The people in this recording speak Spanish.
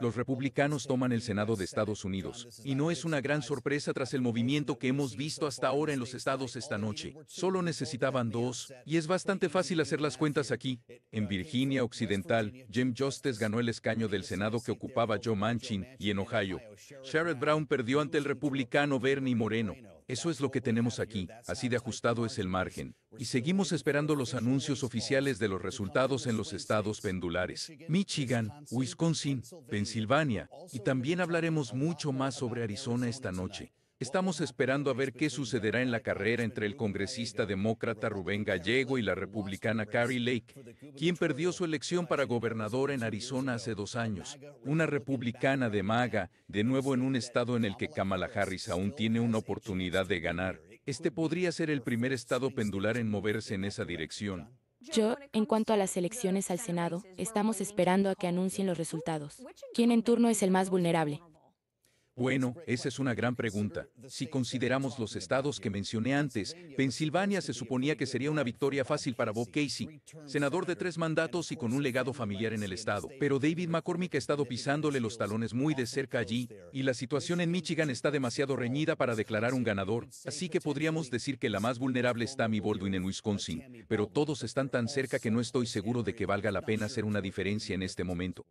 Los republicanos toman el Senado de Estados Unidos, y no es una gran sorpresa tras el movimiento que hemos visto hasta ahora en los estados esta noche. Solo necesitaban dos, y es bastante fácil hacer las cuentas aquí. En Virginia Occidental, Jim Justice ganó el escaño del Senado que ocupaba Joe Manchin, y en Ohio, Sherrod Brown perdió ante el republicano Bernie Moreno. Eso es lo que tenemos aquí, así de ajustado es el margen. Y seguimos esperando los anuncios oficiales de los resultados en los estados pendulares, Michigan, Wisconsin, Pensilvania, y también hablaremos mucho más sobre Arizona esta noche. Estamos esperando a ver qué sucederá en la carrera entre el congresista demócrata Rubén Gallego y la republicana Carrie Lake, quien perdió su elección para gobernador en Arizona hace dos años, una republicana de MAGA, de nuevo en un estado en el que Kamala Harris aún tiene una oportunidad de ganar. Este podría ser el primer estado pendular en moverse en esa dirección. Yo, en cuanto a las elecciones al Senado, estamos esperando a que anuncien los resultados. ¿Quién en turno es el más vulnerable? Bueno, esa es una gran pregunta. Si consideramos los estados que mencioné antes, Pensilvania se suponía que sería una victoria fácil para Bob Casey, senador de tres mandatos y con un legado familiar en el estado. Pero David McCormick ha estado pisándole los talones muy de cerca allí, y la situación en Michigan está demasiado reñida para declarar un ganador. Así que podríamos decir que la más vulnerable está mi Baldwin en Wisconsin, pero todos están tan cerca que no estoy seguro de que valga la pena hacer una diferencia en este momento.